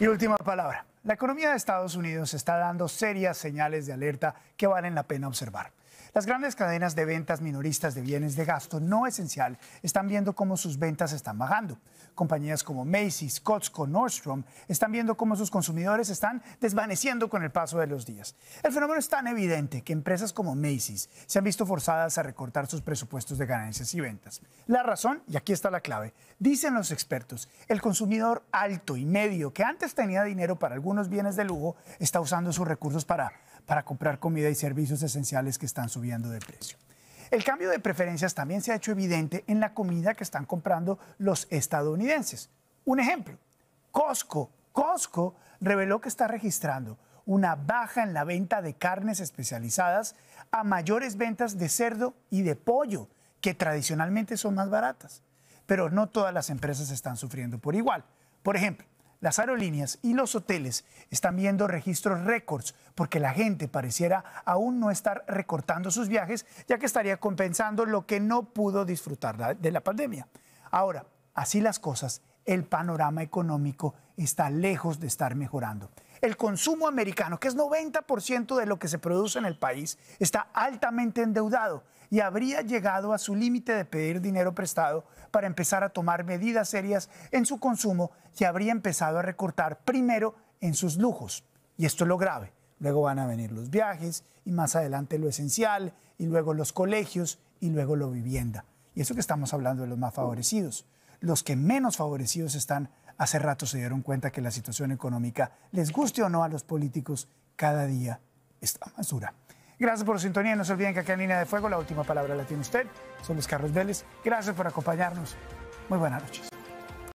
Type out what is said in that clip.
Y última palabra. La economía de Estados Unidos está dando serias señales de alerta que valen la pena observar. Las grandes cadenas de ventas minoristas de bienes de gasto no esencial están viendo cómo sus ventas están bajando. Compañías como Macy's, Costco, Nordstrom están viendo cómo sus consumidores están desvaneciendo con el paso de los días. El fenómeno es tan evidente que empresas como Macy's se han visto forzadas a recortar sus presupuestos de ganancias y ventas. La razón, y aquí está la clave, dicen los expertos, el consumidor alto y medio que antes tenía dinero para algunos bienes de lujo está usando sus recursos para para comprar comida y servicios esenciales que están subiendo de precio. El cambio de preferencias también se ha hecho evidente en la comida que están comprando los estadounidenses. Un ejemplo, Costco. Costco reveló que está registrando una baja en la venta de carnes especializadas a mayores ventas de cerdo y de pollo, que tradicionalmente son más baratas. Pero no todas las empresas están sufriendo por igual. Por ejemplo, las aerolíneas y los hoteles están viendo registros récords porque la gente pareciera aún no estar recortando sus viajes, ya que estaría compensando lo que no pudo disfrutar de la pandemia. Ahora, así las cosas, el panorama económico está lejos de estar mejorando el consumo americano, que es 90% de lo que se produce en el país, está altamente endeudado y habría llegado a su límite de pedir dinero prestado para empezar a tomar medidas serias en su consumo y habría empezado a recortar primero en sus lujos. Y esto es lo grave. Luego van a venir los viajes y más adelante lo esencial y luego los colegios y luego la vivienda. Y eso que estamos hablando de los más favorecidos. Los que menos favorecidos están hace rato se dieron cuenta que la situación económica, les guste o no a los políticos, cada día está más dura. Gracias por la sintonía. No se olviden que acá en Línea de Fuego la última palabra la tiene usted. Son los Carlos Vélez. Gracias por acompañarnos. Muy buenas noches.